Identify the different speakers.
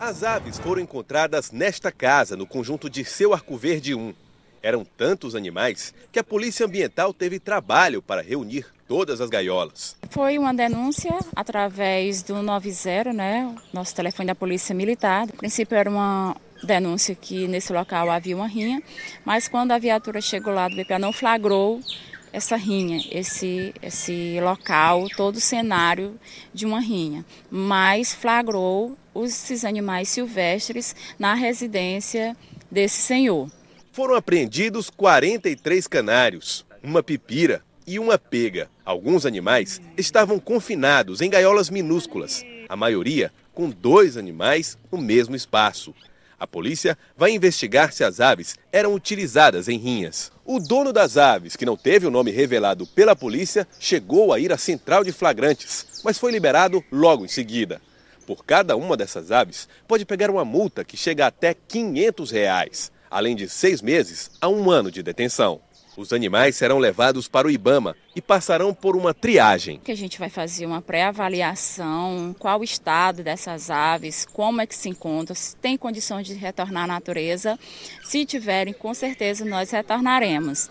Speaker 1: As aves foram encontradas nesta casa, no conjunto de seu Arco Verde 1. Eram tantos animais que a Polícia Ambiental teve trabalho para reunir todas as gaiolas.
Speaker 2: Foi uma denúncia através do 90, né? Nosso telefone da Polícia Militar. No princípio era uma denúncia que nesse local havia uma rinha, mas quando a viatura chegou lá do BPA não flagrou essa rinha, esse, esse local, todo o cenário de uma rinha, mas flagrou esses animais silvestres na residência desse senhor. Foram
Speaker 1: apreendidos 43 canários, uma pipira e uma pega. Alguns animais estavam confinados em gaiolas minúsculas, a maioria com dois animais no mesmo espaço. A polícia vai investigar se as aves eram utilizadas em rinhas. O dono das aves, que não teve o nome revelado pela polícia, chegou a ir à central de flagrantes, mas foi liberado logo em seguida. Por cada uma dessas aves, pode pegar uma multa que chega até 500 reais, além de seis meses a um ano de detenção. Os animais serão levados para o Ibama e passarão por uma triagem.
Speaker 2: Que a gente vai fazer uma pré-avaliação, qual o estado dessas aves, como é que se encontram, se tem condições de retornar à natureza. Se tiverem, com certeza nós retornaremos.